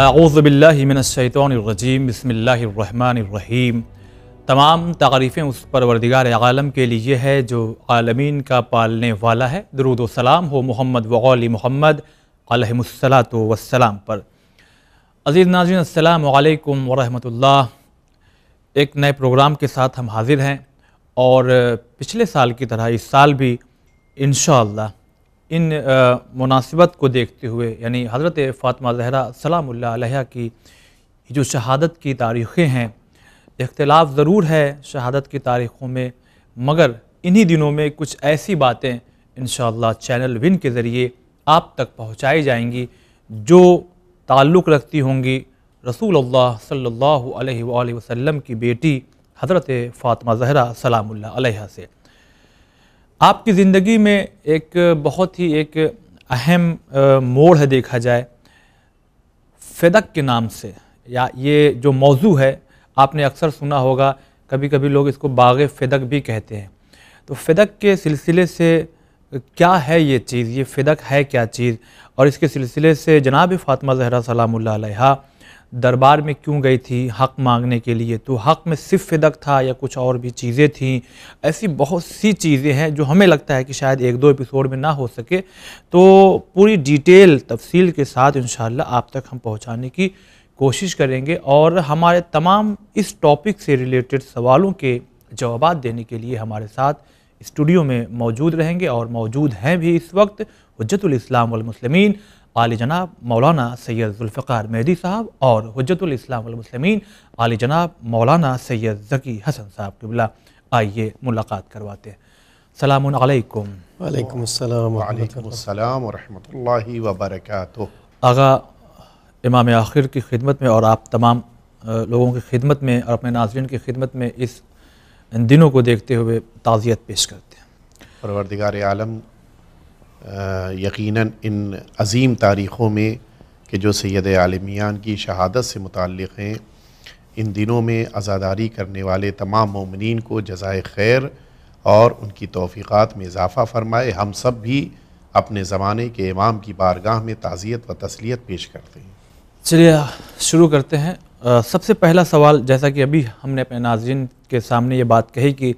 आऊज़बिल्लिमिनशैतरजीम बसमीम तमाम तारीफ़ें उस परवरदिगार आलम के लिए है जो आलमीन का पालने वाला है दरुद सलाम हो मोहम्मद वली मोहम्मद अलहमसलात वसलाम पर अज़ीज़ नाजिन अल्लाम वरहमतुल्ला एक नए प्रोग्राम के साथ हम हाज़िर हैं और पिछले साल की तरह इस साल भी इन इन मुनासिबत को देखते हुए यानी हज़रत फ़ातमा जहरा सलाम्ला की जो शहादत की तारीख़ें हैं इख्तलाफ ज़रूर है शहादत की तारीख़ों में मगर इन्हीं दिनों में कुछ ऐसी बातें इन चैनल विन के ज़रिए आप तक पहुँचाई जाएंगी जो ताल्लुक़ रखती होंगी रसूल सल्ला वसम की बेटी हज़रत फ़ातिमा ज़हरा सलामुल्लाह से आपकी ज़िंदगी में एक बहुत ही एक अहम मोड़ है देखा जाए फेदक के नाम से या ये जो मौजू है आपने अक्सर सुना होगा कभी कभी लोग इसको बाग फेदक भी कहते हैं तो फेदक के सिलसिले से क्या है ये चीज़ ये फेदक है क्या चीज़ और इसके सिलसिले से जनाब फ़ातमा जहरा सलाम दरबार में क्यों गई थी हक़ मांगने के लिए तो हक़ में सिर्फ फिदक था या कुछ और भी चीज़ें थीं ऐसी बहुत सी चीज़ें हैं जो हमें लगता है कि शायद एक दो एपिसोड में ना हो सके तो पूरी डिटेल तफसील के साथ इन आप तक हम पहुँचाने की कोशिश करेंगे और हमारे तमाम इस टॉपिक से रिलेटेड सवालों के जवाब देने के लिए हमारे साथ स्टूडियो में मौजूद रहेंगे और मौजूद हैं भी इस वक्त हजतुल इस्लाम वल आली जनाब मौलाना सैयद जुल्फ़ार मेहदी साहब और हजतलामसलमिन आली जनाब मौलाना सैयद ज़की हसन साहब के बिला आइए मुलाकात करवाते हैं सलामकुम वरहमत आगा इमाम आखिर की खिदमत में और आप तमाम लोगों की खिदमत में और अपने नाजरन की खिदमत में इस दिनों को देखते हुए ताज़ियत पेश करते हैं परवरदिगार आलम यकीनन इन अजीम तारीख़ों में कि जो सैद आलमियान की शहादत से मुतक़ हैं इन दिनों में आज़ादारी करने वाले तमाम ममिन को जजाय खैर और उनकी तोफ़ीक़ात में इजाफ़ा फ़रमाए हम सब भी अपने ज़माने के इमाम की बारगाह में ताज़ियत व तसलियत पेश करते हैं चलिए शुरू करते हैं आ, सबसे पहला सवाल जैसा कि अभी हमने अपने नाजरन के सामने ये बात कही कि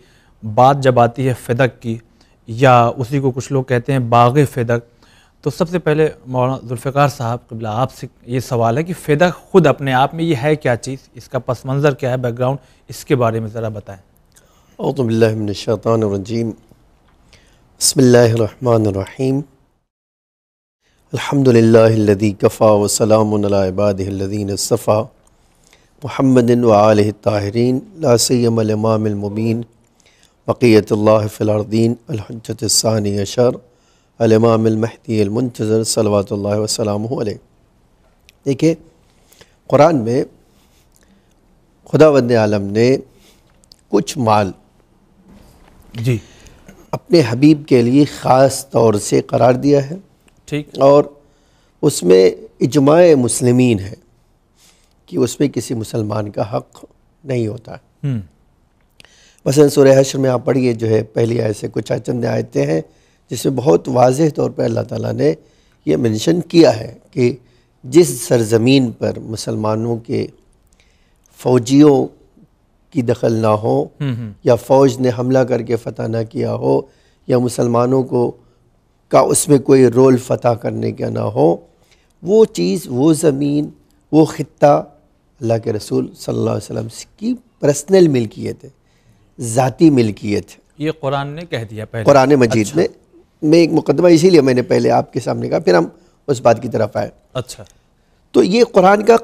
बात जब आती है फ़िदक की या उसी को कुछ लोग कहते हैं बाग फ़िदक तो सबसे पहले मौलाना जुल्फ़ार साहब कबला आपसे ये सवाल है कि फ़िदक ख़ुद अपने आप में ये है क्या चीज़ इसका पस मंज़र क्या है बैकग्राउंड इसके बारे में ज़रा बताएँ औतबिल्लिनशानरजीम बसमीम अलहमदिल्लादी कफ़ा सफ़ा महमदिन वाल ताहरीन लासमलमामबीन बक़ीतल्लाफ़िलारदीन अलहजतानी अशर अलमामहदीमतज़र सलात वसलाम देखिए कुरान में खुदा वंद आलम ने कुछ माल जी अपने हबीब के लिए ख़ास तौर से करार दिया है ठीक और उसमें इजमाय मुसलमिन है कि उसमें किसी मुसलमान का हक़ नहीं होता है हम्म। मसल सूर्य हशर में आप पढ़िए जो है पहली आय से कुछ चंद आयतें हैं जिसमें बहुत वाज तौर पर अल्लाह ताली ने यह मैंशन किया है कि जिस सरजमीन पर मुसलमानों के फ़ौजियों की दखल ना हो हम्म, हम्म। या फ़ौज ने हमला करके फ़तह ना किया हो या मुसलमानों को का उसमें कोई रोल फ़तह करने का ना हो वो चीज़ वो ज़मीन वो ख़त्ता अल्लाह के रसूल सल्लल्लाहु अलैहि वसल्लम की पर्सनल मिल्कियत है ज़ाती मिल्कियत ये कुरान ने कह दिया पहले कुरान मजीद अच्छा। में मैं एक मुकदमा इसीलिए मैंने पहले आपके सामने कहा फिर हम उस बात की तरफ आए अच्छा तो ये कुरान का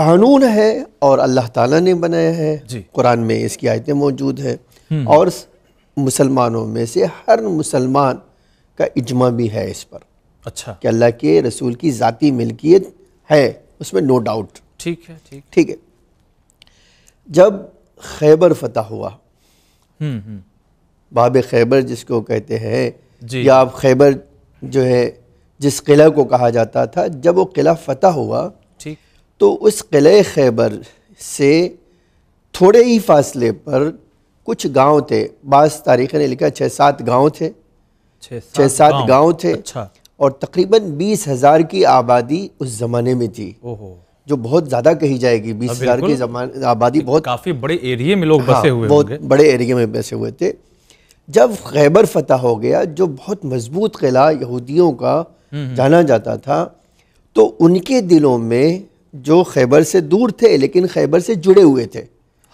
कानून है और अल्लाह ताला ने बनाया है कुरान में इसकी आयतें मौजूद हैं हम्म। और मुसलमानों में से हर मुसलमान का इजमा भी है इस पर अच्छा कि अल्लाह के रसूल की ज़ाती मिल्कियत है उसमें नो डाउट ठीक है ठीक ठीक है जब खैबर फतह हुआ हम्म, हम्म। बाब खैबर जिसको कहते हैं या आप खैबर जो है जिस किला को कहा जाता था जब वो किला फतह हुआ ठीक तो उस किले खैबर से थोड़े ही फासले पर कुछ गांव थे बास तारीख ने लिखा छः सात गांव थे छः सात गांव थे अच्छा। और तकरीबन बीस हज़ार की आबादी उस ज़माने में थी ओहो जो बहुत ज्यादा कही जाएगी बीस हाँ, हजार की आबादी बहुत काफी बड़े एरिए में लोग बसे हाँ, हुए बहुत बड़े एरिए में बसे हुए थे जब खैबर फतह हो गया जो बहुत मजबूत किला यहूदियों का हम्म, हम्म। जाना जाता था तो उनके दिलों में जो खैबर से दूर थे लेकिन खैबर से जुड़े हुए थे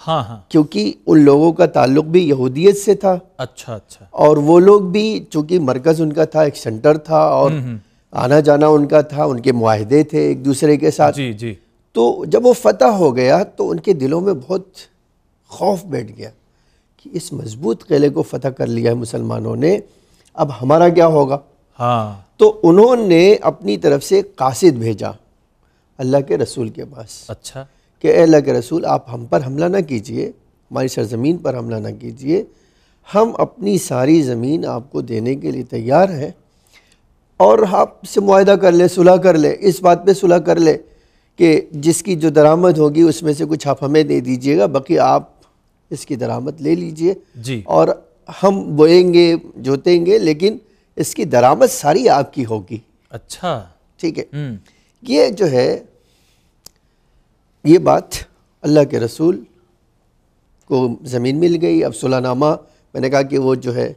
हाँ हाँ क्योंकि उन लोगों का ताल्लुक भी यहूदियत से था अच्छा अच्छा और वो लोग भी चूंकि मरकज़ उनका था एक सेंटर था और हम्म, आना जाना उनका था उनके माहदे थे एक दूसरे के साथ जी जी तो जब वो फतह हो गया तो उनके दिलों में बहुत खौफ बैठ गया कि इस मजबूत किले को फतह कर लिया है मुसलमानों ने अब हमारा क्या होगा हाँ तो उन्होंने अपनी तरफ से कासिद भेजा अल्लाह के रसूल के पास अच्छा कि अल्लाह के रसूल आप हम पर हमला ना कीजिए हमारी सरजमीन पर हमला ना कीजिए हम अपनी सारी ज़मीन आपको देने के लिए तैयार हैं और आपसे हाँ मुआदा कर ले सुलह कर ले इस बात पे सुलह कर ले कि जिसकी जो दरामद होगी उसमें से कुछ आप हमें दे दीजिएगा बाकी आप इसकी दरामद ले लीजिए जी और हम बोएंगे जोतेंगे लेकिन इसकी दरामद सारी आपकी होगी अच्छा ठीक है हम्म। ये जो है ये बात अल्लाह के रसूल को ज़मीन मिल गई अब सुलानामा मैंने कहा कि वो जो है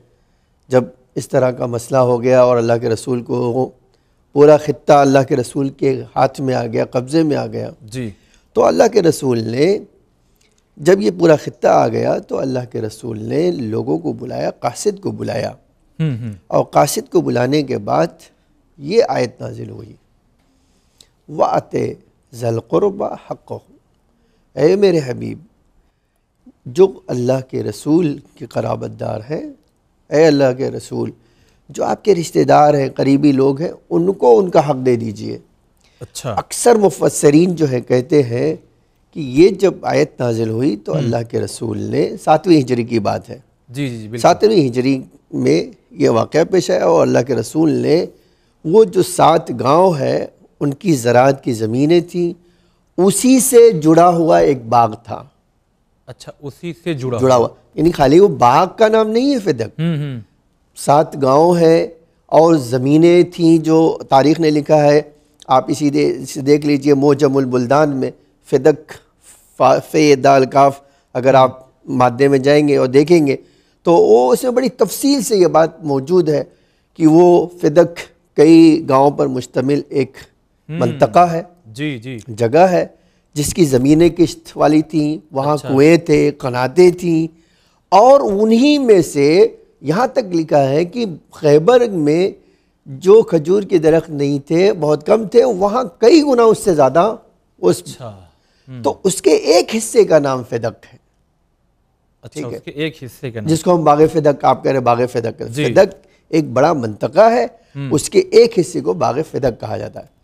जब इस तरह का मसला हो गया और अल्लाह के रसूल को पूरा ख़त्ता अल्लाह के रसूल के हाथ में आ गया कब्ज़े में आ गया जी तो अल्लाह के रसूल ने जब ये पूरा ख़त्ता आ गया तो अल्लाह के रसूल ने लोगों को बुलाया कासिद को बुलाया हम्म, हम्म। और कासिद को बुलाने के बाद ये आयत नाजिल हुई वात ज़लक़ुरबा हक़ ए मेरे हबीब जो अल्लाह के रसूल के कराबतदार हैं अल्लाह के रसूल जो आपके रिश्तेदार हैं करीबी लोग हैं उनको उनका हक दे दीजिए अच्छा अक्सर मुफसरीन जो है कहते हैं कि ये जब आयत नाजिल हुई तो हम्म। अल्लाह के रसूल ने सातवीं हिजरी की बात है जी जी, जी सातवीं हिजरी में ये वाक़ पेश आया और अल्लाह के रसूल ने वो जो सात गांव है उनकी ज़रात की ज़मीनें थीं उसी से जुड़ा हुआ एक बाग था अच्छा उसी से जुड़ा जुड़ा हुआ यानी खाली वो बाग का नाम नहीं है फिदक हम्म, हम्म। सात गांव हैं और ज़मीनें थीं जो तारीख़ ने लिखा है आप इसी दे इसे देख लीजिए मोजमुलबुल्दान में फ़िदक फ़े दाल काफ अगर आप मादे में जाएंगे और देखेंगे तो वो उसमें बड़ी तफसील से ये बात मौजूद है कि वो फ़िदक कई गाँव पर मुश्तमिल एक मनतका हम्म। है जी जी जगह है जिसकी ज़मीनें किश्त वाली थी वहाँ अच्छा। कुएँ थे कनातें थीं और उन्हीं में से यहाँ तक लिखा है कि खैबर में जो खजूर के दरख्त नहीं थे बहुत कम थे वहाँ कई गुना उससे ज़्यादा उस अच्छा, हम्म। तो उसके एक हिस्से का नाम फिदक है अच्छा, ठीक है एक हिस्से का जिसको हम बाग फिदक आप कह रहे बाग फिदक फिदक एक बड़ा मनतका है हम्म। उसके एक हिस्से को बाग फिदक कहा जाता है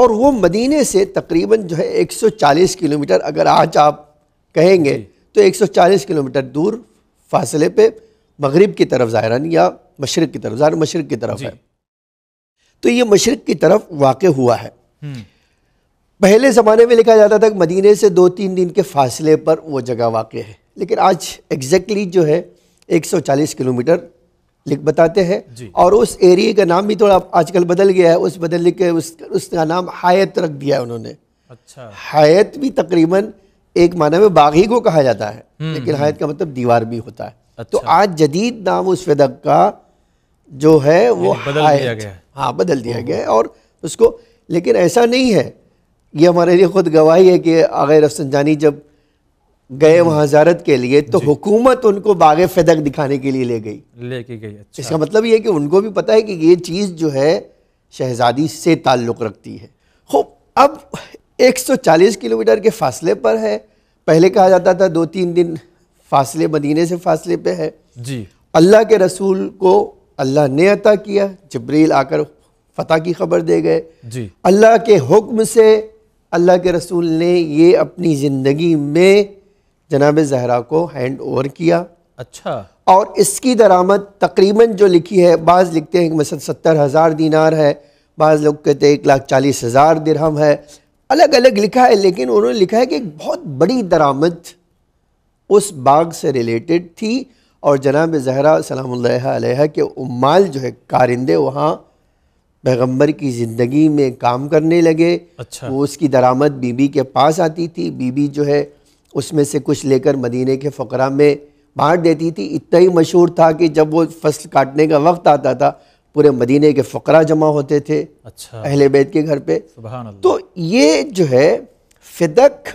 और वो मदीने से तकरीबन जो है 140 किलोमीटर अगर आज आप कहेंगे तो 140 किलोमीटर दूर फासले पे मगरब की तरफ ज़ाहरा या मशरक़ की तरफ ज़ाहिर मशरक़ की तरफ है तो ये मशरक़ की तरफ वाक़ हुआ है हम्म। पहले ज़माने में लिखा जाता था कि मदीने से दो तीन दिन के फासले पर वो जगह वाक़ है लेकिन आज एग्जैक्टली जो है 140 किलोमीटर लिख बताते हैं और उस एरिए का नाम भी थोड़ा आजकल बदल गया है उस लिख के उस उसका नाम हायत रख दिया है उन्होंने अच्छा हायत भी तकरीबन एक माना में बागी को कहा जाता है हम्म, लेकिन हम्म। हायत का मतलब दीवार भी होता है तो अच्छा। तो आज जदीद नाम उस फ़िदक का जो है वो बदल दिया गया हाँ बदल दिया गया है और उसको लेकिन ऐसा नहीं है ये हमारे लिए ख़ुद गवाही है कि आगे रफसंजानी जब गए हम्म। वहाँ जारत के लिए तो हुकूमत उनको बाग फदक दिखाने के लिए ले गई लेके गई अच्छा। इसका मतलब ये कि उनको भी पता है कि ये चीज़ जो है शहजादी से ताल्लुक़ रखती है खूब अब 140 किलोमीटर के फासले पर है पहले कहा जाता था दो तीन दिन फासले मदीने से फासले पे है जी अल्लाह के रसूल को अल्लाह ने अता किया जबरील आकर फतेह की खबर दे गए जी अल्लाह के हुक्म से अल्लाह के रसूल ने ये अपनी ज़िंदगी में जनाब जहरा को हैंड ओवर किया अच्छा और इसकी दरामद तकरीबन जो लिखी है बाज़ लिखते हैं मसल सत्तर हज़ार दीनार है बाज़ लोग कहते हैं एक लाख चालीस हज़ार दिरहम है अलग अलग लिखा है लेकिन उन्होंने लिखा है कि एक बहुत बड़ी दरामद उस बाग से रिलेटेड थी और जनाब जहरा सलाम के उमाल जो है कारिंदे वहाँ पैगम्बर की ज़िंदगी में काम करने लगे अच्छा। वो उसकी दरामद बीबी के पास आती थी बीबी जो है उसमें से कुछ लेकर मदीने के फ़करा में बांट देती थी इतना ही मशहूर था कि जब वो फसल काटने का वक्त आता था पूरे मदीने के फ़करा जमा होते थे अच्छा अहले बैत के घर पे तो ये जो है फिदक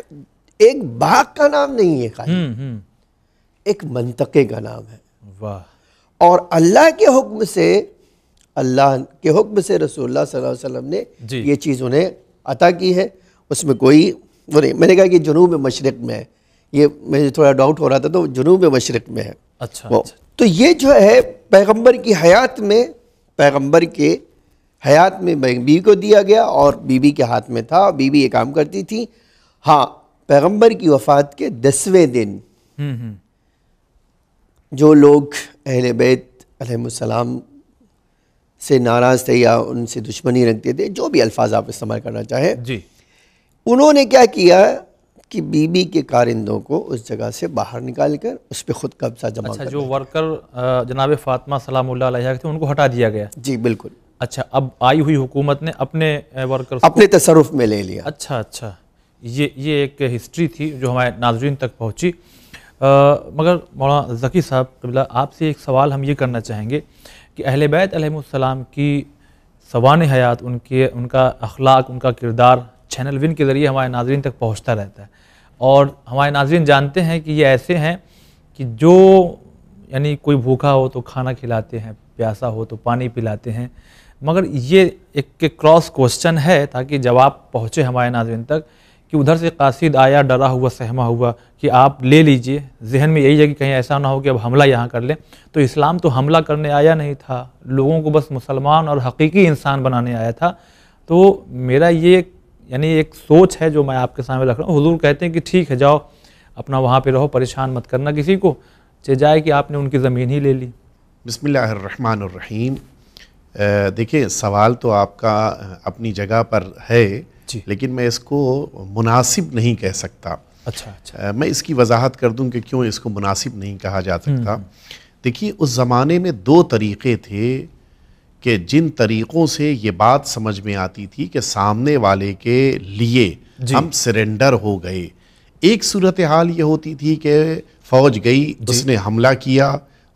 एक बाग का नाम नहीं है खाली हम्म, हम्म। एक मंतके का नाम है वाह और अल्लाह के हुक्म से अल्लाह के हुक्म से रसोल्ला सल्लल्लाहु ने ये चीज़ उन्हें अता की है उसमें कोई वो नहीं मैंने कहा कि जुनूब मशरक़ में है ये मुझे थोड़ा डाउट हो रहा था तो जुनूब मशरक़ में है अच्छा, वो अच्छा। तो ये जो है पैगंबर की हयात में पैगंबर के हयात में बीवी को दिया गया और बीबी के हाथ में था बीबी ये काम करती थी हाँ पैगंबर की वफ़ात के दसवें दिन हम्म, हम्म। जो लोग अहल बैत सलाम से नाराज़ थे या उनसे दुश्मनी रखते थे जो भी अल्फाज आप इस्तेमाल करना चाहें जी उन्होंने क्या किया कि बीबी के कारिंदों को उस जगह से बाहर निकाल कर उस पर खुद कब्जा जमा अच्छा, जो वर्कर जनाब फातमा सलाम थे उनको हटा दिया गया जी बिल्कुल अच्छा अब आई हुई हुकूमत ने अपने वर्कर अपने तसरफ में ले लिया अच्छा अच्छा ये ये एक हिस्ट्री थी जो हमारे नाजरन तक पहुँची मगर मौलाना ज़की साहब कबीला आपसे एक सवाल हम ये करना चाहेंगे कि अहल बैत अलैहिस्सलाम की सवान हयात उनके उनका अखलाक उनका किरदार चैनल विन के ज़रिए हमारे नाजरन तक पहुँचता रहता है और हमारे नाजरन जानते हैं कि ये ऐसे हैं कि जो यानी कोई भूखा हो तो खाना खिलाते हैं प्यासा हो तो पानी पिलाते हैं मगर ये एक क्रॉस क्वेश्चन है ताकि जवाब पहुँचे हमारे नाजरन तक कि उधर से कासिद आया डरा हुआ सहमा हुआ कि आप ले लीजिए जहन में यही है कि कहीं ऐसा ना हो कि अब हमला यहाँ कर लें तो इस्लाम तो हमला करने आया नहीं था लोगों को बस मुसलमान और हकीकी इंसान बनाने आया था तो मेरा ये यानी एक सोच है जो मैं आपके सामने रख रहा हूँ हजूर कहते हैं कि ठीक है जाओ अपना वहाँ पर रहो परेशान मत करना किसी को चे जाए कि आपने उनकी ज़मीन ही ले ली बसमीम देखिए सवाल तो आपका अपनी जगह पर है लेकिन मैं इसको मुनासिब नहीं कह सकता अच्छा अच्छा मैं इसकी वजाहत कर दूं कि क्यों इसको मुनासिब नहीं कहा जा सकता हम्म। देखिए उस ज़माने में दो तरीक़े थे कि जिन तरीक़ों से ये बात समझ में आती थी कि सामने वाले के लिए हम सरेंडर हो गए एक सूरत हाल ये होती थी कि फ़ौज गई उसने हमला किया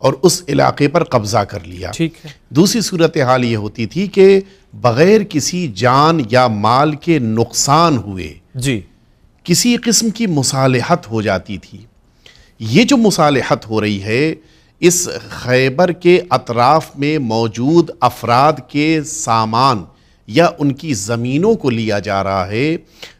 और उस इलाके पर कब्ज़ा कर लिया ठीक है दूसरी सूरत हाल ये होती थी कि बग़ैर किसी जान या माल के नुकसान हुए जी किसी किस्म की मुसालहत हो जाती थी ये जो मुसालहत हो रही है इस खैबर के अतराफ़ में मौजूद अफराद के सामान या उनकी ज़मीनों को लिया जा रहा है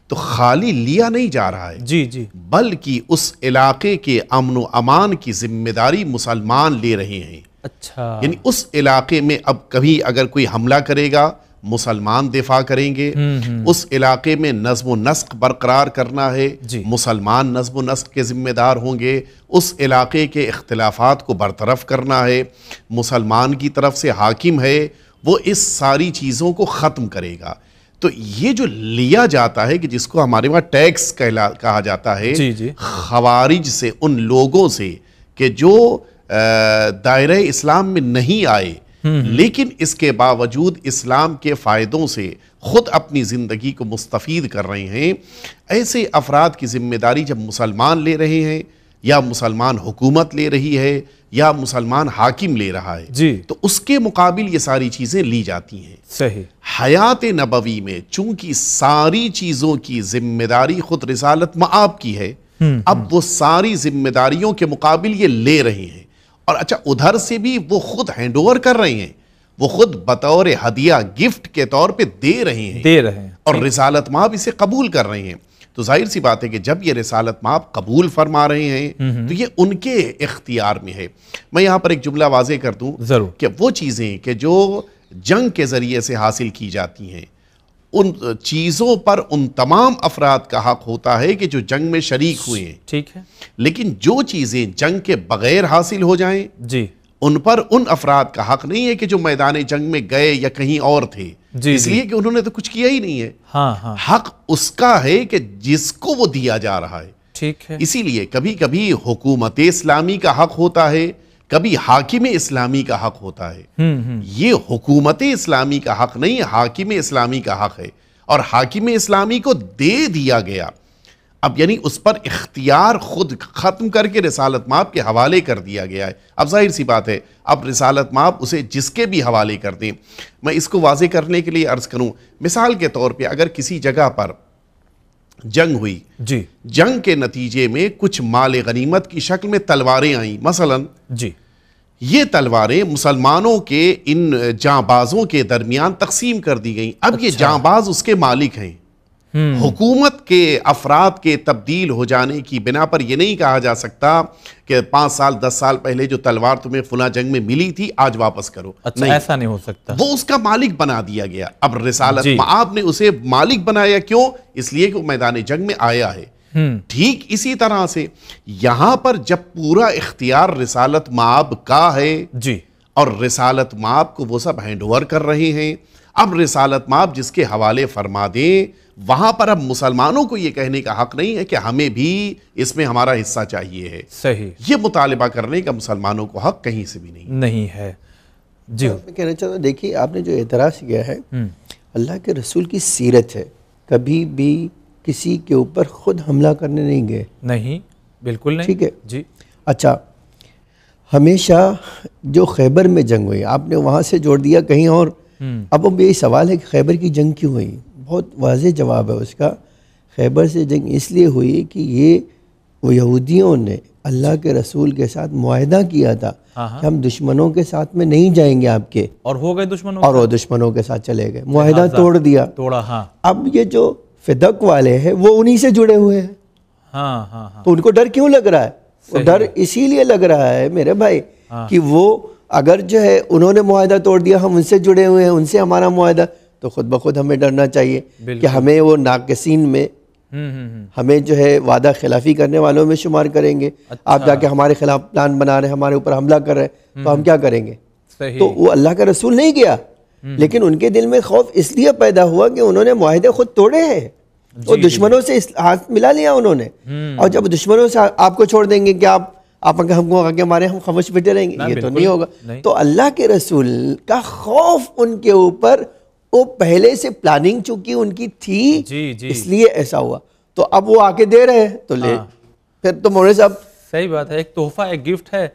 तो खाली लिया नहीं जा रहा है जी जी बल्कि उस इलाके के अमन अमान की जिम्मेदारी मुसलमान ले रहे हैं अच्छा यानी उस इलाके में अब कभी अगर कोई हमला करेगा मुसलमान दिफा करेंगे हम्म, हम्म। उस इलाके में नज्म नस्क बरकरार करना है मुसलमान नज्म नस्क के ज़िम्मेदार होंगे उस इलाके के अख्तिलाफ़ात को बरतरफ करना है मुसलमान की तरफ से हाकिम है वो इस सारी चीज़ों को ख़त्म करेगा तो ये जो लिया जाता है कि जिसको हमारे वहाँ टैक्स कहला कहा जाता है जी जी खवारिज से उन लोगों से कि जो दायरे इस्लाम में नहीं आए हम्म, हम्म। लेकिन इसके बावजूद इस्लाम के फ़ायदों से ख़ुद अपनी ज़िंदगी को मुस्तफ़ कर रहे हैं ऐसे अफराद की ज़िम्मेदारी जब मुसलमान ले रहे हैं या मुसलमान हुकूमत ले रही है या मुसलमान हाकिम ले रहा है जी तो उसके मुकाबिल ये सारी चीज़ें ली जाती हैं सही हयात नबवी में चूंकि सारी चीज़ों की जिम्मेदारी खुद रिसालत मआब की है हम्म, अब हम्म। वो सारी जिम्मेदारियों के मुकाबिल ये ले रहे हैं और अच्छा उधर से भी वो खुद हैंड ओवर कर रहे हैं वो खुद बतौर हदिया गिफ्ट के तौर पे दे रहे हैं दे रहे हैं और रिसालत माब इसे कबूल कर रहे हैं तो जाहिर सी बात है कि जब ये रसालत माँ आप कबूल फरमा रहे हैं तो ये उनके इख्तियार में है मैं यहाँ पर एक जुमला वाजे कर दूँ ज़रूर कि वो चीज़ें कि जो जंग के ज़रिए से हासिल की जाती हैं उन चीज़ों पर उन तमाम अफराद का हक होता है कि जो जंग में शरीक हुए हैं ठीक है लेकिन जो चीज़ें जंग के बगैर हासिल हो जाएं जी उन पर उन अफराद का हक नहीं है कि जो मैदान जंग में गए या कहीं और थे इसलिए कि उन्होंने तो कुछ किया ही नहीं है हाँ, हाँ। हक उसका है कि जिसको वो दिया जा रहा है ठीक है इसीलिए कभी कभी हुकूमत इस्लामी का हक होता है कभी हाकिम इस्लामी का हक होता है हम्म, हम्म। ये हुकूमत इस्लामी का हक नहीं हाकिम इस्लामी का हक है और हाकिम इस्लामी को दे दिया गया अब यानी उस पर इख्तियार खुद ख़त्म करके रसालत माप के हवाले कर दिया गया है अब जाहिर सी बात है अब रसालत माप उसे जिसके भी हवाले कर दें मैं इसको वाजे करने के लिए अर्ज़ करूँ मिसाल के तौर पर अगर किसी जगह पर जंग हुई जी जंग के नतीजे में कुछ माल गनीमत की शक्ल में तलवारें आईं मसलन जी ये तलवारें मुसलमानों के इन जाँबाज़ों के दरमियान तकसीम कर दी गई अब अच्छा। ये जाँबाज़ उसके मालिक हैं हम्म। हुकूमत के अफराद के तब्दील हो जाने की बिना पर यह नहीं कहा जा सकता कि पांच साल दस साल पहले जो तलवार तुम्हें फुला जंग में मिली थी आज वापस करो अच्छा, नहीं ऐसा नहीं हो सकता वो उसका मालिक बना दिया गया अब रिसालत आपने उसे मालिक बनाया क्यों इसलिए कि वो मैदान जंग में आया है हम्म। ठीक इसी तरह से यहां पर जब पूरा इख्तियार रिसालत माब का है जी और रिसालत माब को वो सब हैंड ओवर कर रहे हैं अब रिसालत माप जिसके हवाले फरमा दें वहाँ पर अब मुसलमानों को ये कहने का हक नहीं है कि हमें भी इसमें हमारा हिस्सा चाहिए है सही ये मुतालबा करने का मुसलमानों को हक कहीं से भी नहीं नहीं है जी मैं कहना चाहता हूँ देखिए आपने जो एतराज़ किया है हम्म। अल्लाह के रसूल की सीरत है कभी भी किसी के ऊपर खुद हमला करने नहीं गए नहीं बिल्कुल ठीक है जी अच्छा हमेशा जो खैबर में जंग हुई आपने वहाँ से जोड़ दिया कहीं और अब अब यही सवाल है कि खैबर की जंग क्यों हुई बहुत वाज जवाब है उसका खैबर से जंग इसलिए हुई कि ये वो यहूदियों ने अल्लाह के रसूल के साथ माहदा किया था हाँ, हाँ। कि हम दुश्मनों के साथ में नहीं जाएंगे आपके और हो गए दुश्मनों और वो दुश्मनों के साथ चले गए माहदा तोड़ दिया तोड़ा हाँ अब ये जो फिदक वाले हैं वो उन्हीं से जुड़े हुए हैं हाँ, हाँ, हाँ। तो उनको डर क्यों लग रहा है डर इसीलिए लग रहा है मेरे भाई हाँ। कि वो अगर जो है उन्होंने माहा तोड़ दिया हम उनसे जुड़े हुए हैं उनसे हमारा माहा तो ख़ुद ब खुद हमें डरना चाहिए कि हमें वो नाकसिन में हम्म, हम्म, हम्म। हमें जो है वादा खिलाफी करने वालों में शुमार करेंगे अच्छा। आप जाके हमारे खिलाफ प्लान बना रहे हैं हमारे ऊपर हमला कर रहे हैं तो हम क्या करेंगे तो वो अल्लाह का रसूल नहीं गया लेकिन उनके दिल में खौफ इसलिए पैदा हुआ कि उन्होंने माहे खुद तोड़े हैं और दुश्मनों से हाथ मिला लिया उन्होंने और जब दुश्मनों से आपको छोड़ देंगे कि आप आप अगर हमको आगे मारे हम खामोश बैठे रहेंगे ये तो नहीं होगा नहीं। तो अल्लाह के रसूल का खौफ उनके ऊपर वो पहले से प्लानिंग चूंकि उनकी थी जी, जी। इसलिए ऐसा हुआ तो अब वो आके दे रहे हैं तो ले हाँ। फिर तो मोरे साहब सही बात है एक तोहफा एक गिफ्ट है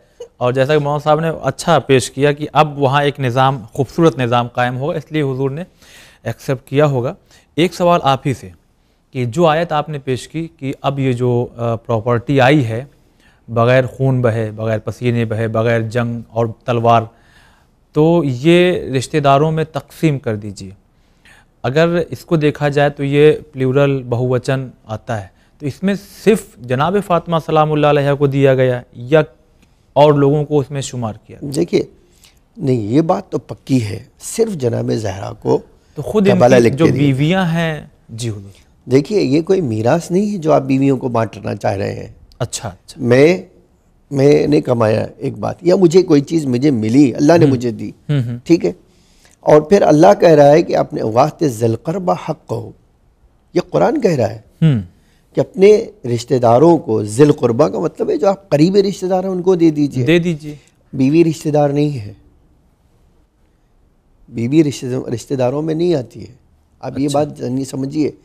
और जैसा कि मोहम्मद साहब ने अच्छा पेश किया कि अब वहाँ एक निज़ाम खूबसूरत निज़ाम कायम होगा इसलिए हुजूर ने एक्सेप्ट किया होगा एक सवाल आप ही से कि जो आयत आपने पेश की कि अब ये जो प्रॉपर्टी आई है बग़ैर खून बहे बग़ैर पसीने बहे बग़ैर जंग और तलवार तो ये रिश्तेदारों में तकसीम कर दीजिए अगर इसको देखा जाए तो ये प्लूरल बहुवचन आता है तो इसमें सिर्फ जनाब फ़ातिमा सलाम को दिया गया या और लोगों को उसमें शुमार किया देखिए नहीं ये बात तो पक्की है सिर्फ जनाब जहरा को तो खुद जो बीवियाँ हैं जी देखिए ये कोई मीरास नहीं है जो आप बीवियों को बांटना चाह रहे हैं अच्छा, अच्छा मैं मैंने कमाया एक बात या मुझे कोई चीज़ मुझे मिली अल्लाह ने हम्म। मुझे दी हम्म, हम्म। ठीक है और फिर अल्लाह कह रहा है कि अपने वास्ते जलकरबा हक कहो यह कुरान कह रहा है कि अपने रिश्तेदारों को जिलकरबा का मतलब है जो आप करीबी रिश्तेदार हैं उनको दे दीजिए दे दीजिए बीवी रिश्तेदार नहीं है बीवी रिश्तेदारों में नहीं आती है आप अच्छा। ये बात समझिए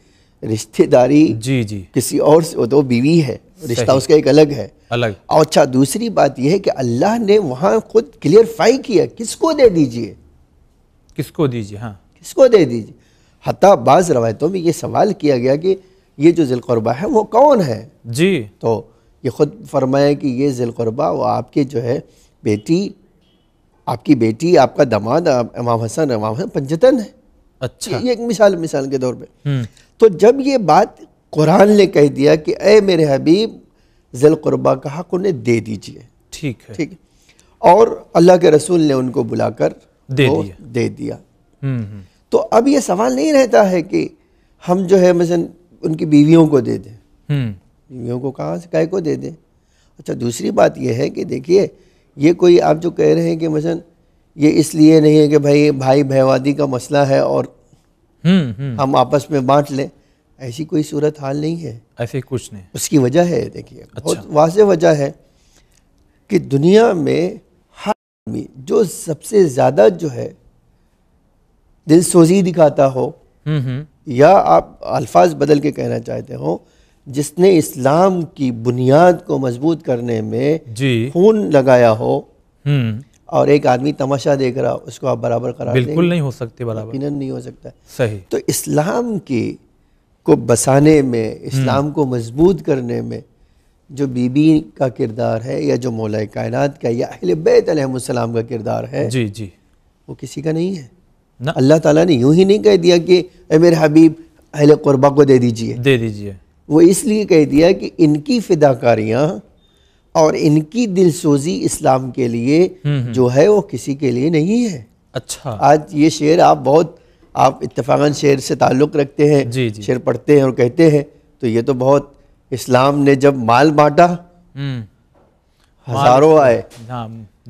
रिश्तेदारी जी जी किसी और से तो बीवी है रिश्ता उसका एक अलग है अलग और अच्छा दूसरी बात यह है कि अल्लाह ने वहाँ खुद क्लियरफाई किया किसको दे दीजिए किसको दीजिए हाँ किसको दे दीजिए हता बाज़ रवायतों में ये सवाल किया गया कि ये जो जिलकरबा है वो कौन है जी तो ये ख़ुद फरमाया कि ये जिलकरबा वो आपके जो है बेटी आपकी बेटी आपका दामाद इमाम हसन इमाम हसन पंजतन है अच्छा ये एक मिसाल मिसाल के तौर पे हम्म। तो जब ये बात कुरान ने कह दिया कि अय मेरे हबीब जल क़ुरबा का हक उन्हें दे दीजिए ठीक है ठीक और अल्लाह के रसूल ने उनको बुलाकर दे दिया दे दिया हम्म, हम्म। तो अब ये सवाल नहीं रहता है कि हम जो है मसन उनकी बीवियों को दे दें बीवियों को कहाँ से कह को दे दें अच्छा दूसरी बात यह है कि देखिए ये कोई आप जो कह रहे हैं कि मसन ये इसलिए नहीं है कि भाई भाई भयवादी का मसला है और हम्म, हम्म। हम आपस में बांट लें ऐसी कोई सूरत हाल नहीं है ऐसे कुछ नहीं उसकी वजह है देखिए अच्छा। बहुत वाज वजह है कि दुनिया में हर आदमी जो सबसे ज़्यादा जो है दिल सोजी दिखाता हो हम्म, या आप अल्फाज बदल के कहना चाहते हो जिसने इस्लाम की बुनियाद को मजबूत करने में खून लगाया हो और एक आदमी तमाशा देख रहा उसको आप बराबर करा बिल्कुल नहीं हो सकते बराबर नहीं हो सकता सही तो इस्लाम के को बसाने में इस्लाम हम्म। को मजबूत करने में जो बीबी का किरदार है या जो मौल कायनात का या अहल बैतम का किरदार है जी जी वो किसी का नहीं है ना अल्लाह ताला ने यूं ही नहीं कह दिया कि मेरे हबीब अहल क़ुरबा को दे दीजिए दे दीजिए वो इसलिए कह दिया कि इनकी फिदाकारियाँ और इनकी दिलसोजी इस्लाम के लिए हम्म, हम्म। जो है वो किसी के लिए नहीं है अच्छा आज ये शेर आप बहुत आप इतफाक़न शेर से ताल्लुक़ रखते हैं जी जी। शेर पढ़ते हैं और कहते हैं तो ये तो बहुत इस्लाम ने जब माल बांटा हम्म। हजारों आए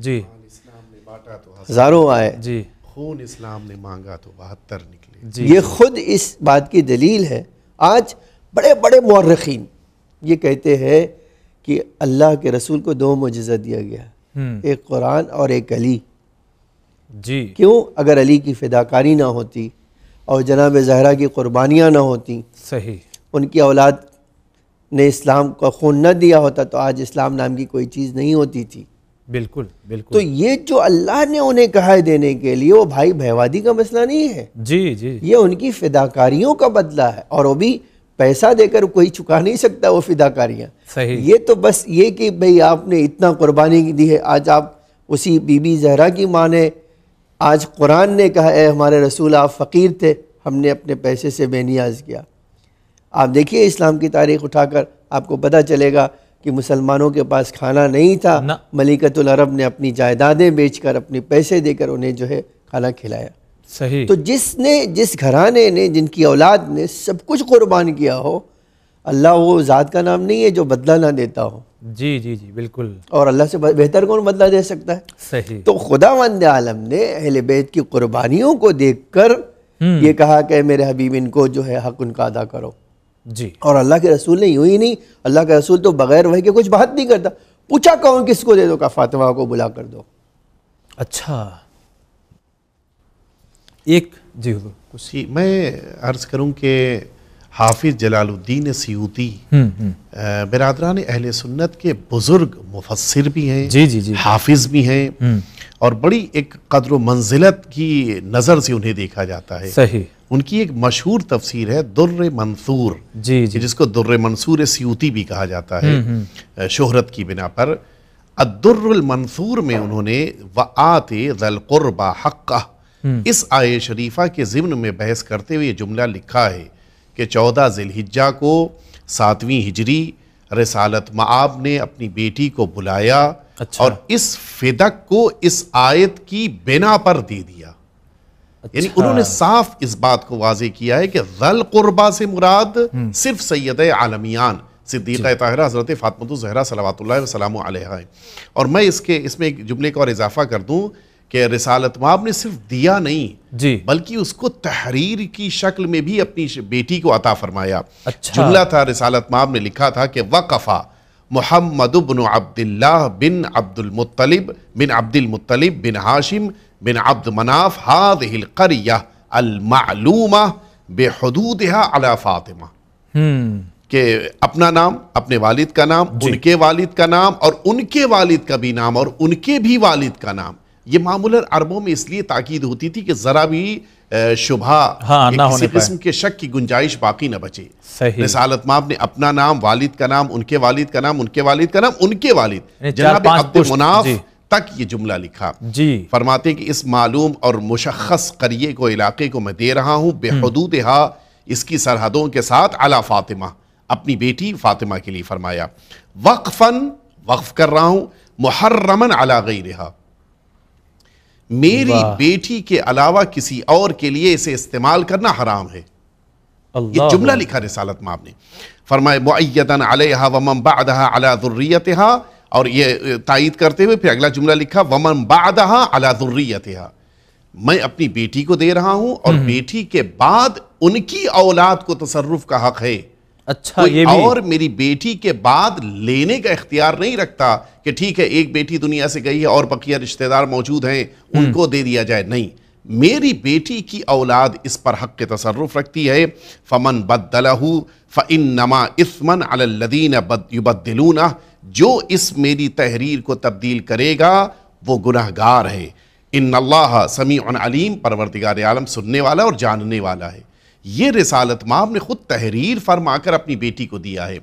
जी तो हजारों आए जी खून इस्लाम ने मांगा तो बहत्तर निकले जी ये खुद इस बात की दलील है आज बड़े बड़े मौरखीन ये कहते हैं कि अल्लाह के रसूल को दो मुजज़ा दिया गया हम्म। एक कुरान और एक अली जी क्यों अगर अली की फिदाकारी ना होती और जनाब जहरा की कुर्बानियाँ ना होती सही उनकी औलाद ने इस्लाम का खून न दिया होता तो आज इस्लाम नाम की कोई चीज़ नहीं होती थी बिल्कुल बिल्कुल तो ये जो अल्लाह ने उन्हें कहा है देने के लिए वो भाई भयवादी का मसला नहीं है जी जी ये उनकी फिदाकारियों का बदला है और वो भी पैसा देकर कोई चुका नहीं सकता वो फिदाकारियाँ ये तो बस ये कि भाई आपने इतना कुर्बानी दी है आज आप उसी बीबी जहरा की माँ ने आज कुरान ने कहा है हमारे रसूल आप फ़कीर थे हमने अपने पैसे से बेनियाज किया आप देखिए इस्लाम की तारीख उठाकर आपको पता चलेगा कि मुसलमानों के पास खाना नहीं था मलिकतुल अरब ने अपनी जायदादें बेचकर अपने पैसे देकर उन्हें जो है खाना खिलाया सही तो जिसने जिस घराने ने जिनकी औलाद ने सब कुछ कुर्बान किया हो अल्लाह वो ज़ात का नाम नहीं है जो बदला ना देता हो जी जी जी बिल्कुल और अल्लाह से बेहतर कौन बदला दे सकता है सही तो खुदा वंद आलम ने अहल बैत की कुर्बानियों को देख कर हम्म। ये कहा कि मेरे हबीब इनको जो है हक उनका अदा करो जी और अल्लाह के रसूल ने यूं ही नहीं अल्लाह के रसूल तो बगैर वही के कुछ बात नहीं करता पूछा कौन किसको दे दो का फातिमा को बुला कर दो अच्छा एक जी कुछ मैं अर्ज़ करूँ कि हाफिज़ जलालुद्दीन सयूती हम्म, हम्म। बरदरान अहल सुन्नत के बुज़ुर्ग मुफसर भी हैं जी जी जी हाफिज़ भी हैं हम्म। और बड़ी एक कदर मंजिलत की नज़र से उन्हें देखा जाता है सही उनकी एक मशहूर तफसीर है दुर्र मंसूर जी, जी जिसको दुर्र मंसूर सियूती भी कहा जाता है शोहरत की बिना पर अदुर्र मंसूर में उन्होंने व आते जलक़ुरबा हक्का हम्म। इस आय शरीफा के ज़िम्न में बहस करते हुए जुमला लिखा है कि चौदह जिलहिजा को सातवीं हिजरी रसालत मआब ने अपनी बेटी को बुलाया अच्छा। और इस फिदक को इस आयत की बिना पर दे दिया अच्छा। यानी उन्होंने साफ इस बात को वाजे किया है कि जल कुर्बा से मुराद हम्म। सिर्फ सैद आलमियान सिद्दीक़ ताहरा हज़रत फ़ातमत जहरा सलावत सलाम है और मैं इसके इसमें एक जुमले का और इजाफ़ा कर दूँ कि रिसालत वहाब ने सिर्फ दिया नहीं जी बल्कि उसको तहरीर की शक्ल में भी अपनी बेटी को अता फरमाया अच्छा। जुमला था रिसालत माब ने लिखा था कि वक़फ़ा मोहम्मद बिन अब्दुल्ला बिन अब्दुल मुत्तलिब बिन अब्दुल मुत्तलिब बिन हाशिम बिन अब्द मनाफ हाद हिलकरिया अलमालूमा बेहदूद अला फ़ातिमा हम्म। के अपना नाम अपने वालिद का नाम उनके वालिद का नाम और उनके वालिद का भी नाम और उनके भी वालिद का नाम ये मामूलर अरबों में इसलिए ताकीद होती थी कि ज़रा भी शुभा हाँ, ना किसी किस्म के शक की गुंजाइश बाकी ना बचे रसालत माम ने अपना नाम वालिद का नाम उनके वालिद का नाम उनके वालिद का नाम उनके वालिद जनाब अब्दुल मुनाफ तक ये जुमला लिखा जी फरमाते कि इस मालूम और मुशखस करिए को इलाके को मैं दे रहा हूँ बेहदूद हा इसकी सरहदों के साथ अला फातिमा अपनी बेटी फातिमा के लिए फरमाया वक्फन वक्फ कर रहा हूँ मुहर्रमन अला गई रहा मेरी बेटी के अलावा किसी और के लिए इसे इस्तेमाल करना हराम है ये जुमला लिखा रिसालत में आपने फरमाए मुन अलहा वमन बादहा अला और ये तायद करते हुए फिर अगला जुमला लिखा वमन बादहा अला मैं अपनी बेटी को दे रहा हूं और हम्म। बेटी के बाद उनकी औलाद को तसरुफ का हक है अच्छा ये भी और मेरी बेटी के बाद लेने का इख्तियार नहीं रखता कि ठीक है एक बेटी दुनिया से गई है और बकिया रिश्तेदार मौजूद हैं हम्म। उनको दे दिया जाए नहीं मेरी बेटी की औलाद इस पर हक के तसरफ रखती है फमन बदलहू फ़िन नमा इसमन अलदीन बदलूना जो इस मेरी तहरीर को तब्दील करेगा वो गुनाहगार है इन अल्लाह समी अलीम परवरदिगार आलम सुनने वाला और जानने वाला है ये रिसालत माम ने ख़ुद तहरीर फरमाकर अपनी बेटी को दिया है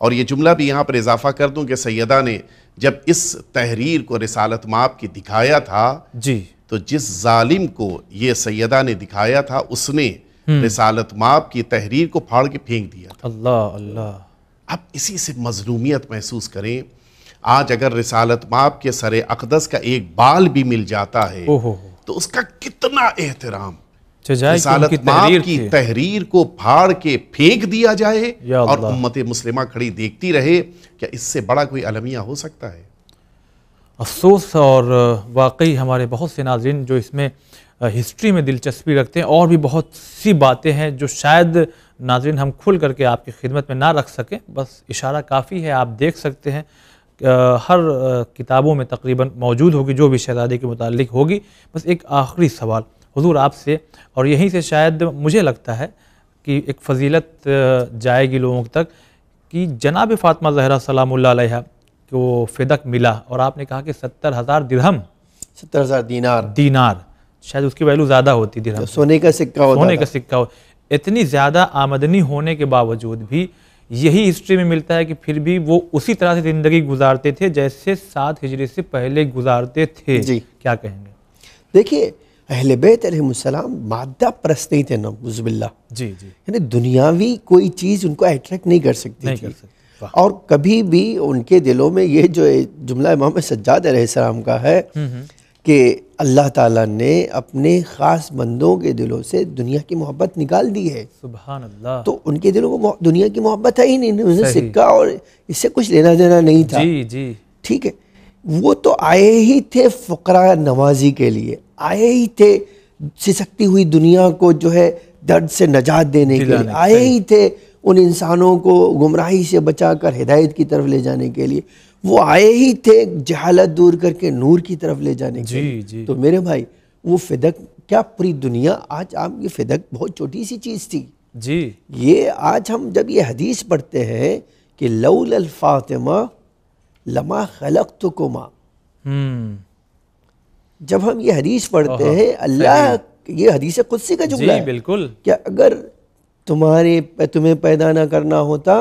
और ये जुमला भी यहाँ पर इजाफ़ा कर दूँ कि सैदा ने जब इस तहरीर को रिसालत माप की दिखाया था जी तो जिस जालिम को ये सैदा ने दिखाया था उसने हम्म। रिसालत माप की तहरीर को फाड़ के फेंक दिया अल्लाह अल्लाह अब इसी से मजलूमियत महसूस करें आज अगर रिसालत माप के सरे अकदस का एक बाल भी मिल जाता है तो उसका कितना एहतराम अच्छा, रिसालत तहरीर की तहरीर को फाड़ के फेंक दिया जाए और उम्मत मुस्लिमा खड़ी देखती रहे क्या इससे बड़ा कोई अलमिया हो सकता है अफसोस और वाकई हमारे बहुत से नाजरन जो इसमें हिस्ट्री में दिलचस्पी रखते हैं और भी बहुत सी बातें हैं जो शायद नाजरन हम खुल करके आपकी खिदमत में ना रख सकें बस इशारा काफ़ी है आप देख सकते हैं हर किताबों में तकरीबन मौजूद होगी जो भी शहजादे के मुतालिक होगी बस एक आखिरी सवाल हुजूर आपसे और यहीं से शायद मुझे लगता है कि एक फजीलत जाएगी लोगों तक कि जनाब फ़ातमा जहरा सलाम को फ़िदक मिला और आपने कहा कि सत्तर हज़ार दिरहम सत्तर हज़ार दीनार दीनार शायद उसकी वैल्यू ज़्यादा होती दिरहम तो सोने का सिक्का हो सोने का सिक्का हो इतनी ज़्यादा आमदनी होने के बावजूद भी यही हिस्ट्री में मिलता है कि फिर भी वो उसी तरह से ज़िंदगी गुजारते थे जैसे सात हिजरी से पहले गुजारते थे जी क्या कहेंगे देखिए अहल बैत मादा परस्त नहीं थे नजबिल्ला जी जी यानी दुनियावी कोई चीज़ उनको अट्रैक्ट नहीं कर सकती नहीं थी कर सकती। और कभी भी उनके दिलों में ये जो जुमला इमाम सज्जाद सलाम का है हम्म, हम्म। कि अल्लाह ताला ने अपने ख़ास बंदों के दिलों से दुनिया की मोहब्बत निकाल दी है सुबहान अल्लाह तो उनके दिलों को दुनिया की मोहब्बत है ही नहीं उन्हें सिक्का और इससे कुछ लेना देना नहीं था जी जी ठीक है वो तो आए ही थे फ़करा नमाजी के लिए आए ही थे सिसकती हुई दुनिया को जो है दर्द से नजात देने के लिए आए ही थे उन इंसानों को गुमराही से बचा कर हिदायत की तरफ ले जाने के लिए वो आए ही थे जहालत दूर करके नूर की तरफ ले जाने जी, के लिए जी। तो मेरे भाई वो फिदक क्या पूरी दुनिया आज आप ये फिदक बहुत छोटी सी चीज़ थी जी ये आज हम जब ये हदीस पढ़ते हैं कि लउल फातिमा लमा खलक तो कुमा हम्म। जब हम ये हदीस पढ़ते हैं अल्लाह ये हदीस कुदसी का जुमला है बिल्कुल क्या अगर तुम्हारे तुम्हें पैदा ना करना होता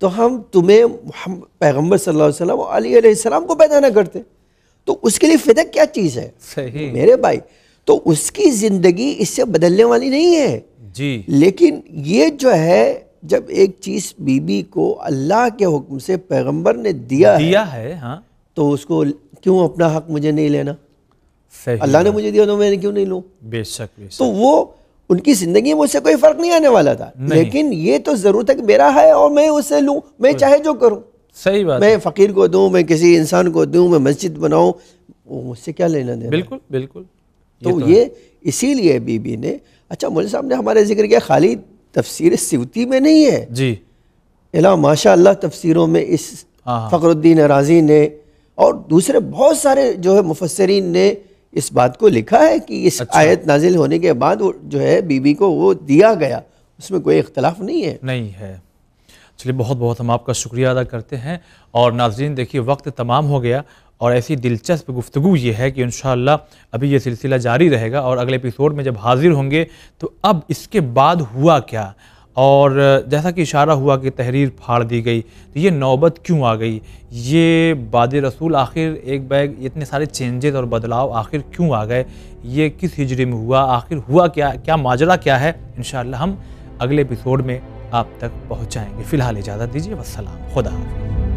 तो हम तुम्हें हम पैगम्बर सल्लाम को पैदा ना करते तो उसके लिए फिदा क्या चीज़ है सही मेरे भाई तो उसकी ज़िंदगी इससे बदलने वाली नहीं है जी लेकिन ये जो है जब एक चीज़ बीबी को अल्लाह के हुक्म से पैगम्बर ने दिया दिया है, है हाँ। तो उसको क्यों अपना हक मुझे नहीं लेना अल्लाह ने मुझे दिया तो मैंने क्यों नहीं लूँ बेशक तो वो उनकी ज़िंदगी में उससे कोई फ़र्क नहीं आने वाला था लेकिन ये तो ज़रूरत है कि मेरा है और मैं उससे लूँ मैं चाहे जो करूँ सही बात मैं फ़कीर को दूँ मैं किसी इंसान को दूँ मैं मस्जिद बनाऊँ वो मुझसे क्या लेना देना बिल्कुल बिल्कुल तो, तो ये इसीलिए बीबी ने अच्छा मोदी साहब ने हमारे जिक्र किया खाली तफसीर सिवती में नहीं है जी एला माशा अल्लाह तफसीरों में इस हाँ, हाँ। फ़खरुद्दीन राजी ने और दूसरे बहुत सारे जो है मुफसरीन ने इस बात को लिखा है कि इस अच्छा। आयत नाजिल होने के बाद जो है बीबी को वो दिया गया उसमें कोई इख्तलाफ नहीं है नहीं है चलिए बहुत बहुत हम आपका शुक्रिया अदा करते हैं और नाजरीन देखिए वक्त तमाम हो गया और ऐसी दिलचस्प गुफ्तु ये है कि इन अभी ये सिलसिला जारी रहेगा और अगले एपिसोड में जब हाजिर होंगे तो अब इसके बाद हुआ क्या और जैसा कि इशारा हुआ कि तहरीर फाड़ दी गई तो ये नौबत क्यों आ गई ये बाद रसूल आखिर एक बैग इतने सारे चेंजेस और बदलाव आखिर क्यों आ गए ये किस हिजरे में हुआ आखिर हुआ क्या क्या माजरा क्या है इन हम अगले एपिसोड में आप तक पहुँचाएँगे फ़िलहाल इजाज़त दीजिए वसलम खुदा हाफिज़